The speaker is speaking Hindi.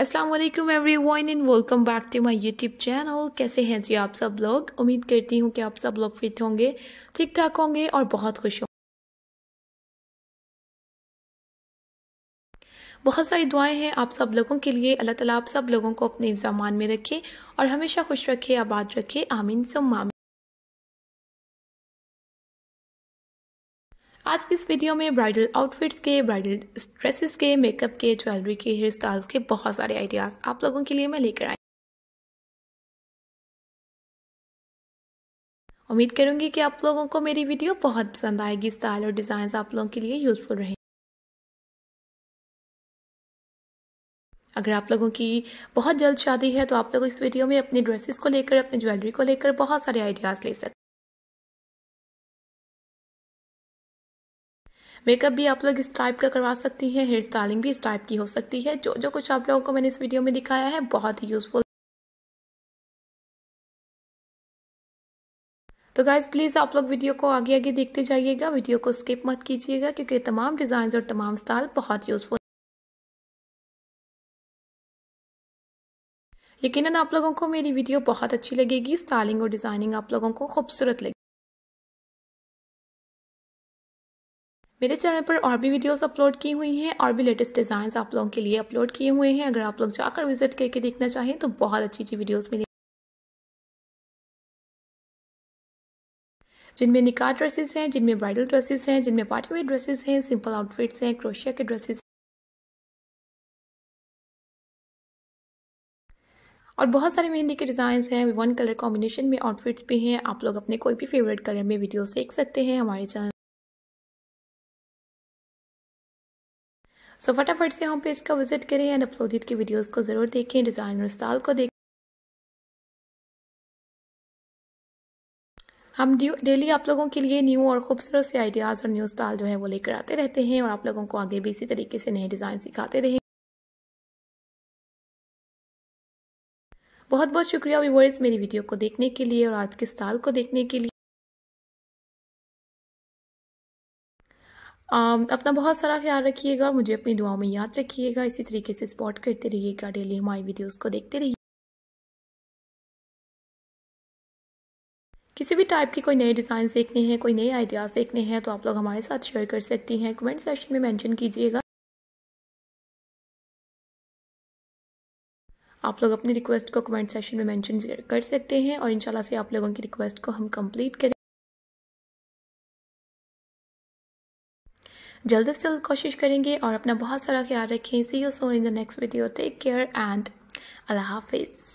Aslam everyone and welcome back to my YouTube channel कैसे हैं जी आप सब लोग उम्मीद करती हूँ कि आप सब लोग फिट होंगे ठीक ठाक होंगे और बहुत खुश होंगे बहुत सारी दुआएं हैं आप सब लोगों के लिए अल्लाह ताला आप सब लोगों को अपने जमान में रखे और हमेशा खुश रखे आबाद रखे आमीन सुम आज की इस वीडियो में ब्राइडल आउटफिट्स के ब्राइडल ड्रेसेस के मेकअप के ज्वेलरी के हेयर स्टाइल्स के बहुत सारे आइडियाज आप लोगों के लिए मैं लेकर आई उम्मीद करूंगी कि आप लोगों को मेरी वीडियो बहुत पसंद आएगी स्टाइल और डिजाइन आप लोगों के लिए यूजफुल रहे अगर आप लोगों की बहुत जल्द शादी है तो आप लोग इस वीडियो में अपनी ड्रेसेस को लेकर अपनी ज्वेलरी को लेकर बहुत सारे आइडियाज ले सकते मेकअप भी आप लोग इस टाइप का करवा सकती हैं हेयर स्टाइलिंग भी इस टाइप की हो सकती है जो जो कुछ आप लोगों को मैंने इस वीडियो में दिखाया है बहुत ही यूज़फुल तो गाइज प्लीज़ आप लोग वीडियो को आगे आगे देखते जाइएगा वीडियो को स्किप मत कीजिएगा क्योंकि तमाम डिज़ाइन और तमाम स्टाइल बहुत यूज़फुल यकीनन आप लोगों को मेरी वीडियो बहुत अच्छी लगेगी स्टाइलिंग और डिज़ाइनिंग आप लोगों को खूबसूरत लगेगी मेरे चैनल पर और भी वीडियोस अपलोड की हुई हैं और भी लेटेस्ट डिज़ाइन आप लोगों के लिए अपलोड किए हुए हैं अगर आप लोग जाकर विजिट करके देखना चाहें तो बहुत अच्छी अच्छी वीडियोज़ मिली जिनमें निकाह ड्रेसेस हैं जिनमें ब्राइडल ड्रेसेस हैं जिनमें पार्टी वेयर ड्रेसेस हैं सिंपल आउटफिट्स हैं क्रोशिया के ड्रेसेस और बहुत सारे मेहंदी के डिजाइन हैं वन कलर कॉम्बिनेशन में आउटफिट्स भी हैं आप लोग अपने कोई भी फेवरेट कलर में वीडियोस देख सकते हैं हमारे चैनल सो फटाफट से होम पेज का विजिट करें एंड अपलोडित के वीडियोस को ज़रूर देखें डिज़ाइन और स्टाइल को देखें हम डेली आप लोगों के लिए न्यू और खूबसूरत से आइडियाज़ और न्यू स्टाइल जो है वो लेकर आते रहते हैं और आप लोगों को आगे भी इसी तरीके से नए डिज़ाइन सिखाते रहे बहुत बहुत शुक्रिया व्यूवर्स मेरी वीडियो को देखने के लिए और आज के स्टाइल को देखने के लिए Um, अपना बहुत सारा ख्याल रखिएगा और मुझे अपनी दुआओं में याद रखिएगा इसी तरीके से सपोर्ट करते रहिएगा डेली हमारी वीडियोस को देखते रहिए किसी भी टाइप के कोई नए डिज़ाइन देखने हैं कोई नए आइडियाज़ देखने हैं तो आप लोग हमारे साथ शेयर कर सकती हैं कमेंट सेक्शन में मैंशन कीजिएगा आप लोग अपनी रिक्वेस्ट को कमेंट सेक्शन में मेंशन कर सकते हैं और इंशाल्लाह से आप लोगों की रिक्वेस्ट को हम कंप्लीट करें जल्द से जल्द कोशिश करेंगे और अपना बहुत सारा ख्याल रखें see you soon in the next video take care and अल्लाह हाफिज़